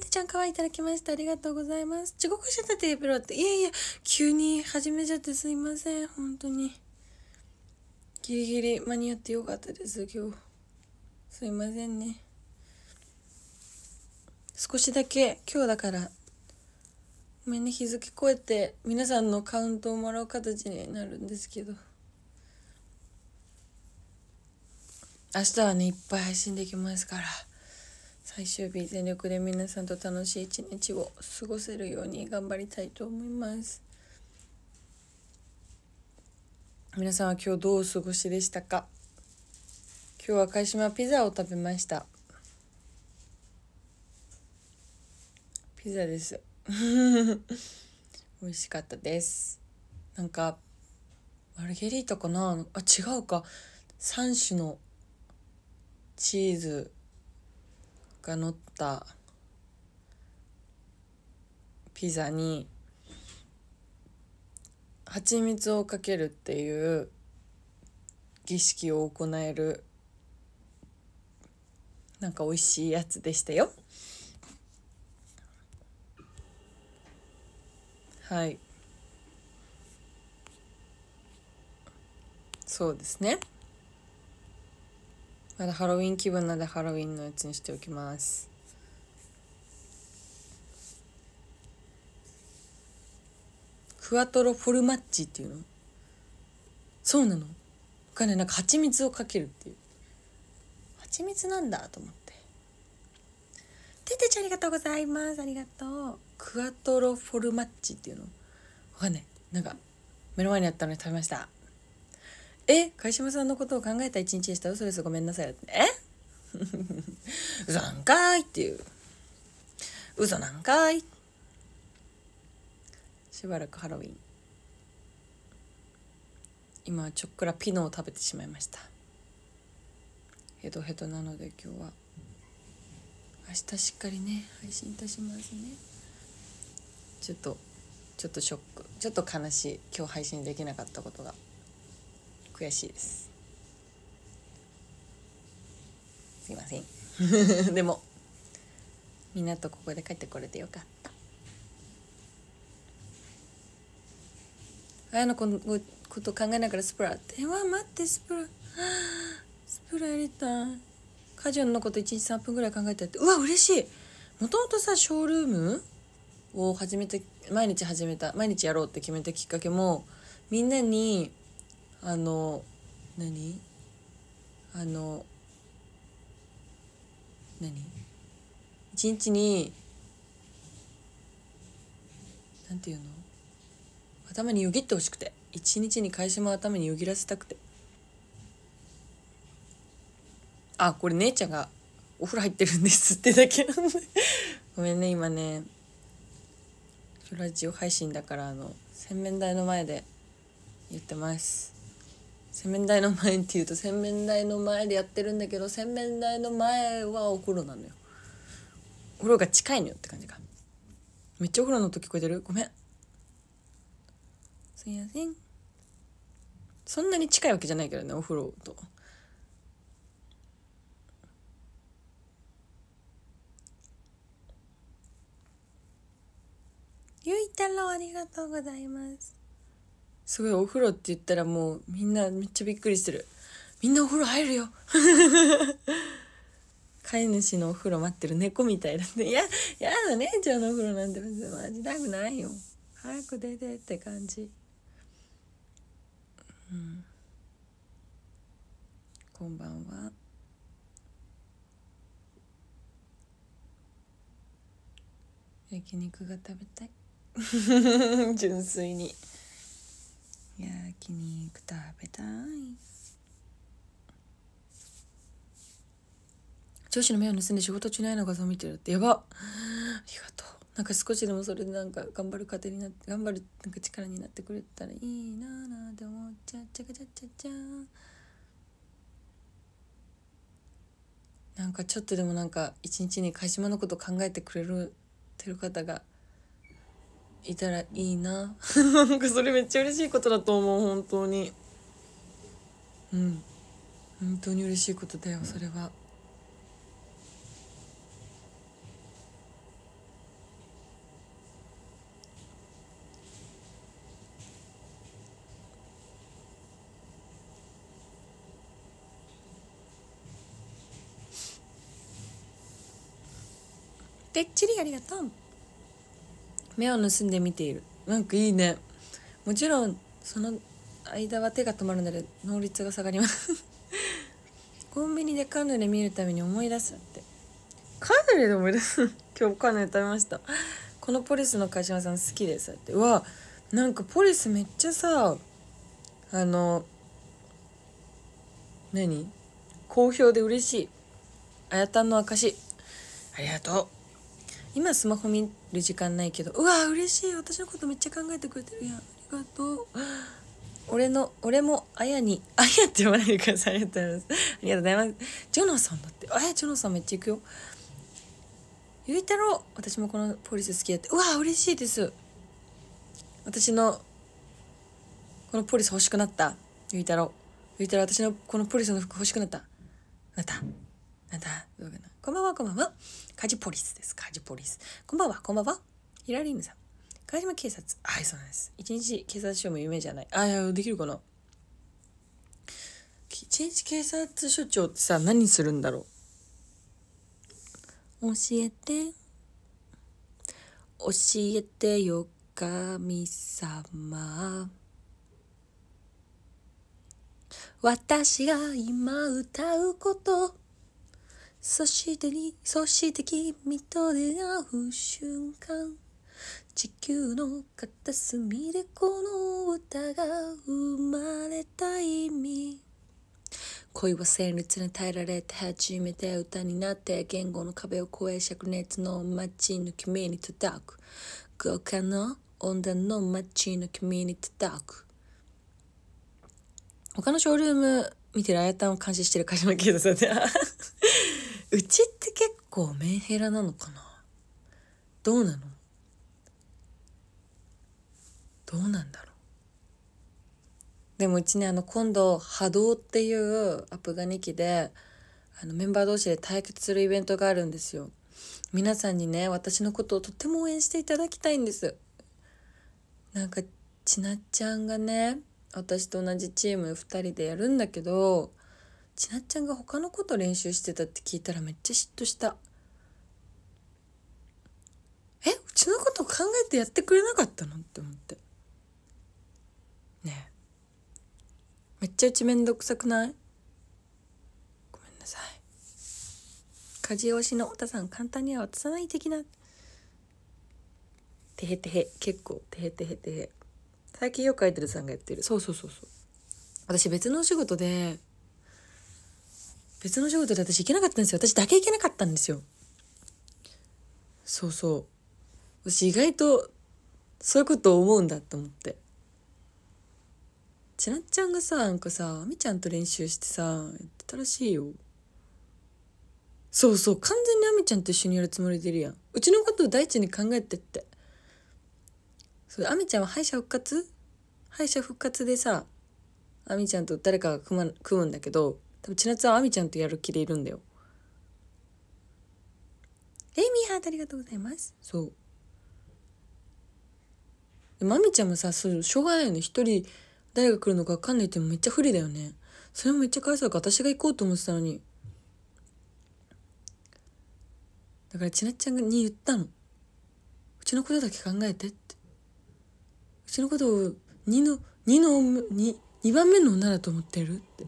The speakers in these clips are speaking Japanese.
ちゃんかわいいただきました。ありがとうございます。遅刻しゃたテーブって。いやいや、急に始めちゃってすいません。本当に。ギリギリ間に合ってよかったです、今日。すいませんね。少しだけ、今日だから、ごめんね、日付超えて、皆さんのカウントをもらう形になるんですけど。明日はね、いっぱい配信できますから。最終日全力で皆さんと楽しい一日を過ごせるように頑張りたいと思います皆さんは今日どうお過ごしでしたか今日は会島ピザを食べましたピザです 美味しかったですなんかマルゲリータかなあ違うか3種のチーズが乗ったピザに蜂蜜をかけるっていう儀式を行えるなんか美味しいやつでしたよはいそうですねまだハロウィン気分なのでハロウィンのやつにしておきますクワトロフォルマッチっていうのそうなのかねなんか蜂蜜をかけるっていう蜂蜜なんだと思ってててちゃんありがとうございますありがとうクワトロフォルマッチっていうのわかんないなんか目の前にあったので食べましたえ貝島さんのことを考えた一日でした嘘ですごめんなさいえ嘘なんかいっていう嘘なんかいしばらくハロウィン今ちょっくらピノを食べてしまいましたヘトヘトなので今日は明日しっかりね配信いたしますねちょっとちょっとショックちょっと悲しい今日配信できなかったことが悔しいですすいません でもみんなとここで帰ってこれてよかったあやの子のこと考えながらスプラでは待ってスプラ スプラやりたいカジュンのこと1日3分ぐらい考えてやってうわ嬉しいもともとさショールームを始めて毎日始めた毎日やろうって決めたきっかけもみんなにあの何あの何一日になんていうの頭によぎってほしくて一日に会社も頭によぎらせたくてあこれ姉ちゃんがお風呂入ってるんですってだけなんで ごめんね今ねラジオ配信だからあの洗面台の前で言ってます洗面台の前っていうと洗面台の前でやってるんだけど洗面台の前はお風呂なのよお風呂が近いのよって感じかめっちゃお風呂の音聞こえてるごめんすいませんそんなに近いわけじゃないけどねお風呂とゆい太郎ありがとうございますすごいお風呂って言ったらもうみんなめっちゃびっくりしてるみんなお風呂入るよ 飼い主のお風呂待ってる猫みたいだねいややだ姉ちゃんのお風呂なんてマジだくないよ早く出てって感じうんこんばんは焼肉が食べたい 純粋に。焼肉食べたい上司の目を盗んで仕事中に愛の画像を見てるってやばありがとうなんか少しでもそれでなんか頑張る糧になって頑張るなんか力になってくれたらいいなーなーって思っちゃっちゃかちゃちゃちゃなんかちょっとでもなんか一日に鹿島のこと考えてくれるてる方がいたらいいな かそれめっちゃ嬉しいことだと思う本当にうん本当に嬉しいことだよそれは。てっちりありがとう目を盗んで見ているなんかいいねもちろんその間は手が止まるので能率が下がります コンビニでカヌレ見るために思い出すってカヌレで思い出す 今日カヌレ食べましたこのポリスの鹿島さん好きですってわなんかポリスめっちゃさあの何好評で嬉しいあやたんの証ありがとう今スマホ見る時間ないけどうわ嬉しい私のことめっちゃ考えてくれてるいやありがとう俺の俺もあやにあやって言わないでくださいありがとうございますありがとうございますジョナさんだってあやジョナさんめっちゃ行くよゆいたろう私もこのポリス好きだってうわ嬉しいです私のこのポリス欲しくなったゆいたろうゆいたろう私のこのポリスの服欲しくなったなったなったどうかなこんばんは、こんばんは。カジポリスです。カジポリス。こんばんは、こんばんは。ヒラリーヌさん。川島警察。はい、そうなんです。一日警察署も夢じゃない。あ、できるかな。一日警察署長ってさ、何するんだろう。教えて。教えてよ、神様。私が今歌うこと。そしてに、そして君と出会う瞬間。地球の片隅でこの歌が生まれた意味。恋は旋律に耐えられて初めて歌になって言語の壁を越え灼熱の街の君に叩く豪華な温暖の街の君に叩く他のショールーム見てるあやたんを監視してる鹿島警察だってうちって結構メンヘラなのかなどうなのどうなんだろうでもうちねあの今度波動っていうアプガニキであのメンバー同士で対決するイベントがあるんですよ皆さんにね私のことをとても応援していただきたいんですなんかちなっちゃんがね私と同じチーム2人でやるんだけどちなっちゃんが他のこと練習してたって聞いたらめっちゃ嫉妬したえうちのこと考えてやってくれなかったのって思ってねえめっちゃうちめんどくさくないごめんなさい家事推しの太田さん簡単には渡さない的なてへてへ結構てへてへてへ最近よくアイドルさんがやってるそうそうそうそう私別のお仕事で別の仕事で私行けなかったんですよ。私だけ行けなかったんですよ。そうそう。私意外とそういうこと思うんだって思って。ちなっちゃんがさ、なんかさ、あみちゃんと練習してさ、やってたらしいよ。そうそう、完全にあみちゃんと一緒にやるつもりでいるやん。うちのことを第一に考えてって。そう、あみちゃんは敗者復活敗者復活でさ、あみちゃんと誰かが組,、ま、組むんだけど、多分千夏はあみちゃんとやる気でいるんだよえみミーありがとうございますそうでもあみちゃんもさそうしょうがないよね一人誰が来るのか分かんないってめっちゃ不利だよねそれもめっちゃかわいそうだから私が行こうと思ってたのにだから千夏ちゃんに言ったのうちのことだけ考えてってうちのことを2の2の 2, 2番目の女だと思ってるって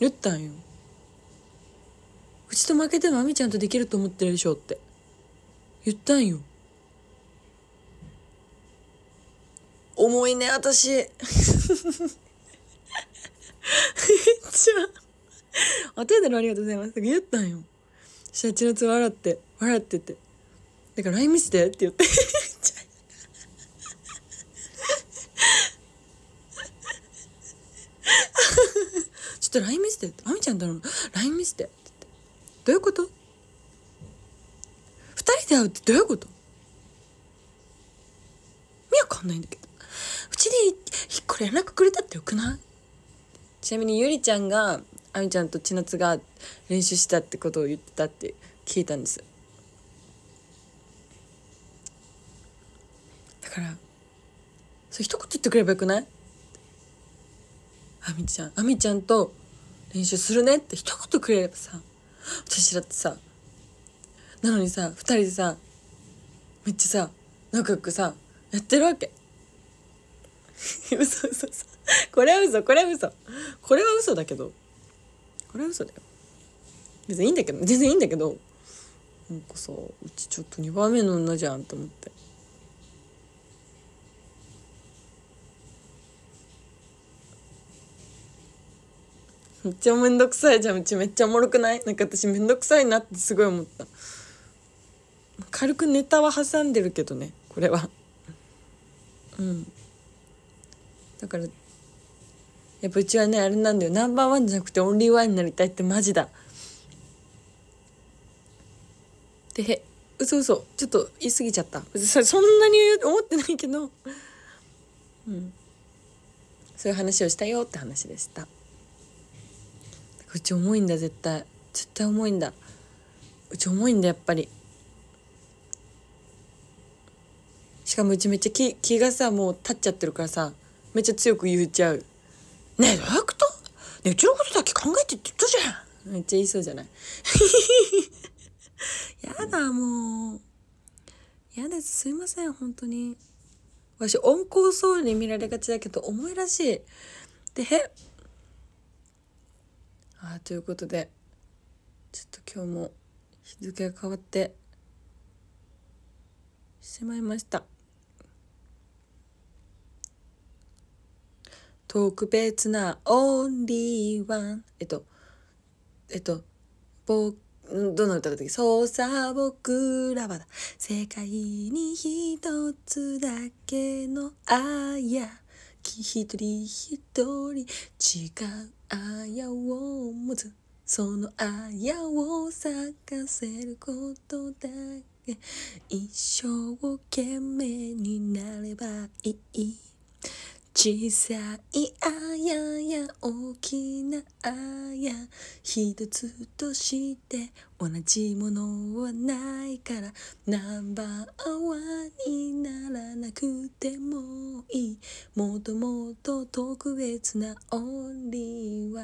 言ったんようちと負けても亜美ちゃんとできると思ってるでしょって言ったんよ重いね私 めっちゃお手でのありがとうございます言ったんよ社長と笑って笑っててだから LINE 見せてって言ってちょっと LINE 見せて」って「あみちゃんだろう LINE 見せて」ってどういうこと2人で会うってどういうこと見分かんないんだけどうちで1個連絡くれたってよくないちなみにゆりちゃんがあみちゃんと千夏が練習したってことを言ってたって聞いたんですだからそれ一言言ってくればよくないあみちゃん、あみちゃんと練習するねって一言くれればさ、私だってさ、なのにさ、二人でさ、めっちゃさ、仲良くさ、やってるわけ。嘘嘘嘘。これは嘘、これは嘘。これは嘘だけど。これは嘘だよ。別にいいんだけど、全然いいんだけど。なんかさ、うちちょっと2番目の女じゃんと思って。めっちゃめんどくさいじゃんうちめっちゃおもろくないなんか私めんどくさいなってすごい思った軽くネタは挟んでるけどねこれはうんだからやっぱうちはねあれなんだよナンバーワンじゃなくてオンリーワンになりたいってマジだでへ嘘嘘ちょっと言い過ぎちゃったそれそんなに思ってないけどうんそういう話をしたよって話でしたうち重いんだ絶対絶対重いんだうち重いんだやっぱりしかもうちめっちゃ気気がさもう立っちゃってるからさめっちゃ強く言っちゃうねえどういうことねうちのことだけ考えてって言ったじゃんめっちゃ言いそうじゃない やだもうやですすいません本当に私温厚そうに見られがちだけど重いらしいでへあということでちょっと今日も日付が変わってしまいました特別なオンリーワンえっとえっと僕どな歌だったっけそうさ僕らはだ世界に一つだけの愛や一人一人違うあやを持つそのあやを咲かせることだけ一生懸命になればいい小さいあやや大きなあや一つとして同じものはないからナンバーワンにならなくてもいいもともと特別なオンリーは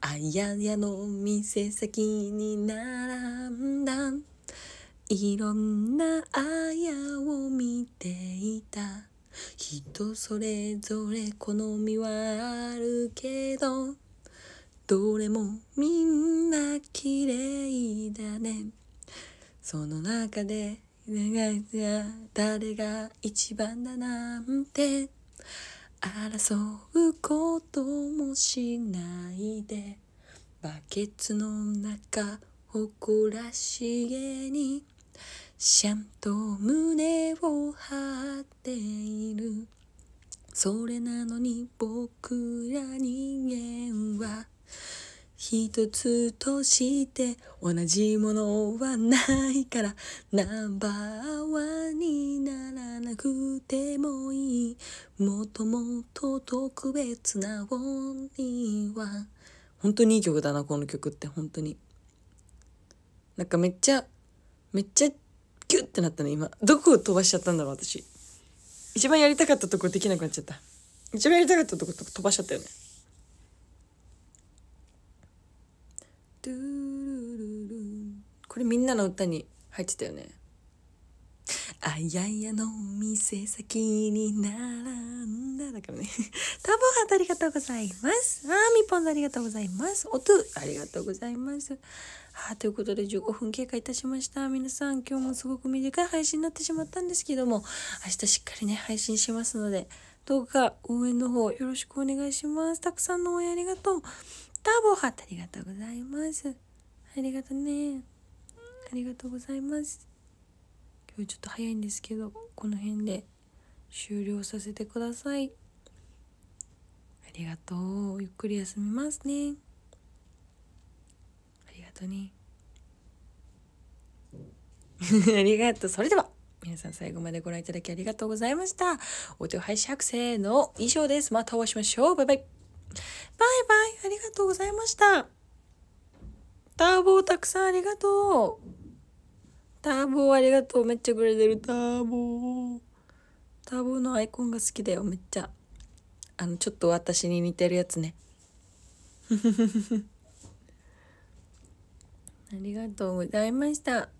あややの店先に並んだいろんなあやを見ていた人それぞれ好みはあるけどどれもみんな綺麗だねその中で誰が一番だなんて争うこともしないでバケツの中誇らしげにシャンと胸を張っているそれなのに僕ら人間は一つとして同じものはないからナンバーワンにならなくてもいいもともと特別なには本当にいい曲だなこの曲って本当になんかめっちゃめっちゃキュッてなったね、今。どこを飛ばしちゃったんだろう、私。一番やりたかったとこできなくなっちゃった。一番やりたかったとこ飛ばしちゃったよね。これみんなの歌に入ってたよね。あややの店先に並んだだからね。タボハーありがとうございます。あーみぽんありがとうございます。おとありがとうございます。はあ、ということで15分経過いたしました。皆さん今日もすごく短い配信になってしまったんですけども、明日しっかりね、配信しますので、どうか応援の方よろしくお願いします。たくさんの応援ありがとう。タボハーありがとうございます。ありがとね。ありがとうございます。今日ちょっと早いんですけどこの辺で終了させてくださいありがとうゆっくり休みますね ありがとうねありがとうそれでは皆さん最後までご覧いただきありがとうございましたお手配借生の以上ですまたお会いしましょうバイバイバイバイありがとうございましたターボたくさんありがとうターボありがとう。めっちゃくれてる。ターボターボのアイコンが好きだよ。めっちゃ。あの、ちょっと私に似てるやつね。ありがとうございました。